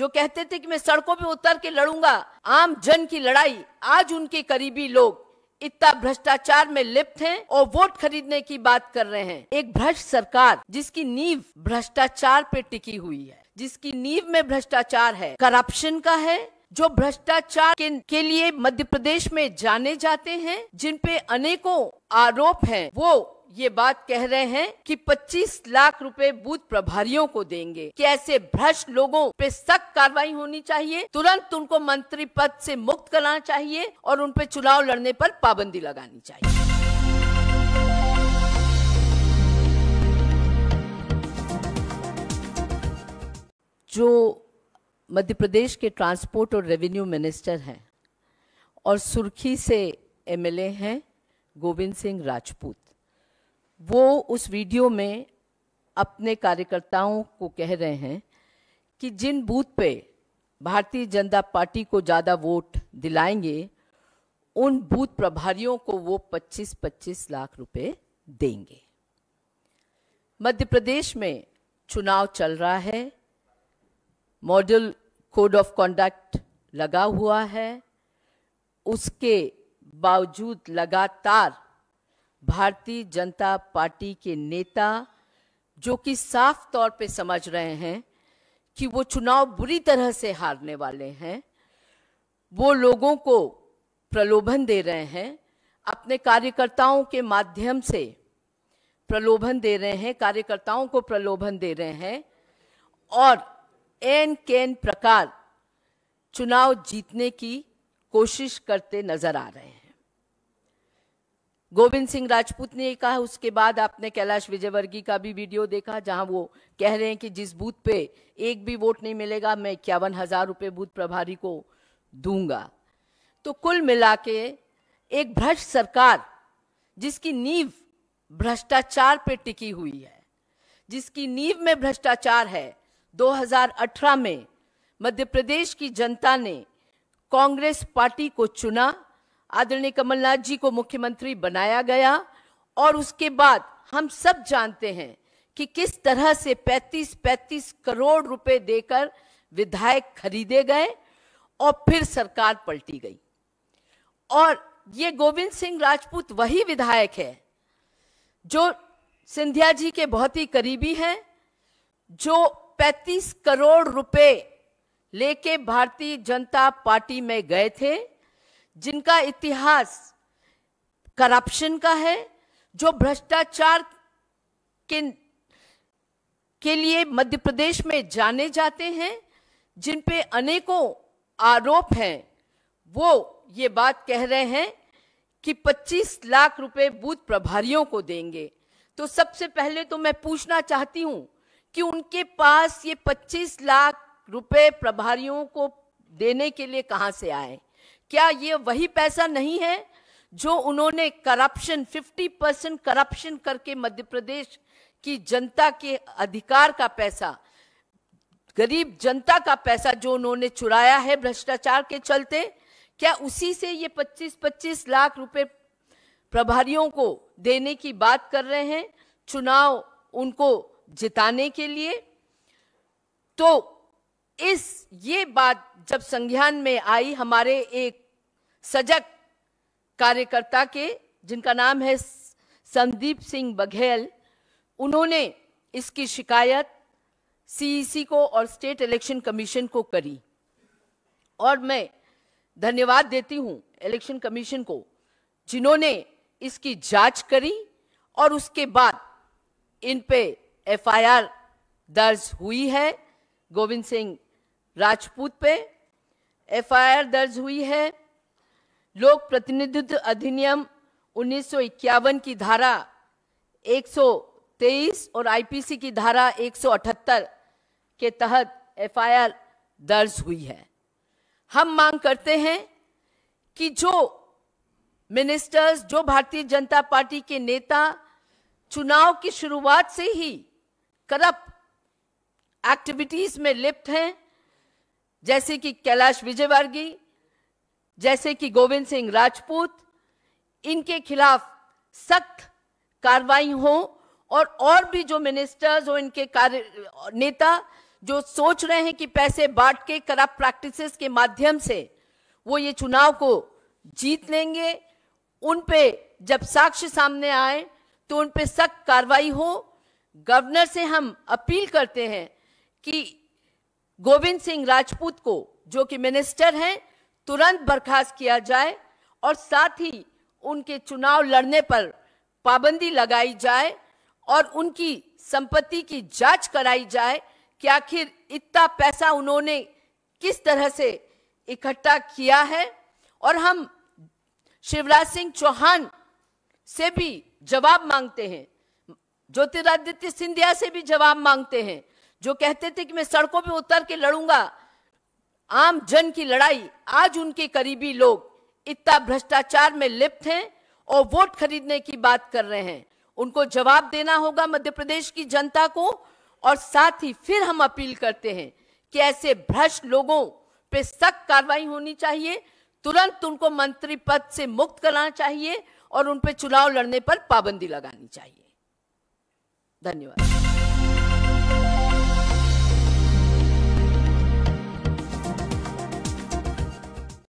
जो कहते थे कि मैं सड़कों पे उतर के लड़ूंगा आम जन की लड़ाई आज उनके करीबी लोग इतना भ्रष्टाचार में लिप्त हैं और वोट खरीदने की बात कर रहे हैं एक भ्रष्ट सरकार जिसकी नींव भ्रष्टाचार पे टिकी हुई है जिसकी नींव में भ्रष्टाचार है करप्शन का है जो भ्रष्टाचार के, के लिए मध्य प्रदेश में जाने जाते हैं जिन पे अनेकों आरोप हैं वो ये बात कह रहे हैं कि 25 लाख रुपए बूथ प्रभारियों को देंगे कैसे भ्रष्ट लोगों पे सख्त कार्रवाई होनी चाहिए तुरंत उनको मंत्री पद से मुक्त कराना चाहिए और उनपे चुनाव लड़ने पर पाबंदी लगानी चाहिए जो मध्य प्रदेश के ट्रांसपोर्ट और रेवेन्यू मिनिस्टर हैं और सुर्खी से एमएलए हैं गोविंद सिंह राजपूत वो उस वीडियो में अपने कार्यकर्ताओं को कह रहे हैं कि जिन बूथ पे भारतीय जनता पार्टी को ज़्यादा वोट दिलाएंगे उन बूथ प्रभारियों को वो 25-25 लाख रुपए देंगे मध्य प्रदेश में चुनाव चल रहा है मॉडल कोड ऑफ कॉन्डक्ट लगा हुआ है उसके बावजूद लगातार भारतीय जनता पार्टी के नेता जो कि साफ तौर पे समझ रहे हैं कि वो चुनाव बुरी तरह से हारने वाले हैं वो लोगों को प्रलोभन दे रहे हैं अपने कार्यकर्ताओं के माध्यम से प्रलोभन दे रहे हैं कार्यकर्ताओं को प्रलोभन दे रहे हैं और एन केन प्रकार चुनाव जीतने की कोशिश करते नजर आ रहे हैं गोविंद सिंह राजपूत ने कहा उसके बाद आपने कैलाश विजयवर्गीय का भी वीडियो देखा जहां वो कह रहे हैं कि जिस बूथ पे एक भी वोट नहीं मिलेगा मैं इक्यावन हजार रुपये बूथ प्रभारी को दूंगा तो कुल मिला के एक भ्रष्ट सरकार जिसकी नींव भ्रष्टाचार पे टिकी हुई है जिसकी नींव में भ्रष्टाचार है 2018 में मध्य प्रदेश की जनता ने कांग्रेस पार्टी को चुना आदरणीय कमलनाथ जी को मुख्यमंत्री बनाया गया और उसके बाद हम सब जानते हैं कि किस तरह से 35-35 करोड़ रुपए देकर विधायक खरीदे गए और फिर सरकार पलटी गई और ये गोविंद सिंह राजपूत वही विधायक है जो सिंधिया जी के बहुत ही करीबी हैं जो 35 करोड़ रुपए लेके भारतीय जनता पार्टी में गए थे जिनका इतिहास करप्शन का है जो भ्रष्टाचार के के लिए मध्य प्रदेश में जाने जाते हैं जिन पे अनेकों आरोप हैं वो ये बात कह रहे हैं कि 25 लाख रुपए बूथ प्रभारियों को देंगे तो सबसे पहले तो मैं पूछना चाहती हूं कि उनके पास ये 25 लाख रुपए प्रभारियों को देने के लिए कहाँ से आए क्या ये वही पैसा नहीं है जो उन्होंने करप्शन 50 परसेंट करप्शन करके मध्य प्रदेश की जनता के अधिकार का पैसा गरीब जनता का पैसा जो उन्होंने चुराया है भ्रष्टाचार के चलते क्या उसी से ये 25-25 लाख रुपए प्रभारियों को देने की बात कर रहे हैं चुनाव उनको जिताने के लिए तो इस ये बात जब संज्ञान में आई हमारे एक सजग कार्यकर्ता के जिनका नाम है संदीप सिंह बघेल उन्होंने इसकी शिकायत सीईसी e को और स्टेट इलेक्शन कमीशन को करी और मैं धन्यवाद देती हूँ इलेक्शन कमीशन को जिन्होंने इसकी जांच करी और उसके बाद इन पे एफआईआर दर्ज हुई है गोविंद सिंह राजपूत पे एफआईआर दर्ज हुई है लोक प्रतिनिधित्व अधिनियम 1951 की धारा 123 और आईपीसी की धारा 178 के तहत एफआईआर दर्ज हुई है हम मांग करते हैं कि जो मिनिस्टर्स जो भारतीय जनता पार्टी के नेता चुनाव की शुरुआत से ही करप्ट एक्टिविटीज में लिप्त हैं जैसे कि कैलाश विजयवर्गी जैसे कि गोविंद सिंह राजपूत इनके खिलाफ सख्त कार्रवाई हो और और भी जो मिनिस्टर्स और इनके कार्य नेता जो सोच रहे हैं कि पैसे बांट के करप्ट प्रैक्टिसेस के माध्यम से वो ये चुनाव को जीत लेंगे उन पे जब साक्ष्य सामने आए तो उन पे सख्त कार्रवाई हो गवर्नर से हम अपील करते हैं कि गोविंद सिंह राजपूत को जो कि मिनिस्टर हैं तुरंत बर्खास्त किया जाए और साथ ही उनके चुनाव लड़ने पर पाबंदी लगाई जाए और उनकी संपत्ति की जांच कराई जाए कि आखिर इतना पैसा उन्होंने किस तरह से इकट्ठा किया है और हम शिवराज सिंह चौहान से भी जवाब मांगते हैं ज्योतिरादित्य सिंधिया से भी जवाब मांगते हैं जो कहते थे कि मैं सड़कों पे उतर के लड़ूंगा आम जन की लड़ाई आज उनके करीबी लोग इतना भ्रष्टाचार में लिप्त हैं और वोट खरीदने की बात कर रहे हैं उनको जवाब देना होगा मध्य प्रदेश की जनता को और साथ ही फिर हम अपील करते हैं कि ऐसे भ्रष्ट लोगों पे सख्त कार्रवाई होनी चाहिए तुरंत उनको मंत्री पद से मुक्त करना चाहिए और उन पर चुनाव लड़ने पर पाबंदी लगानी चाहिए धन्यवाद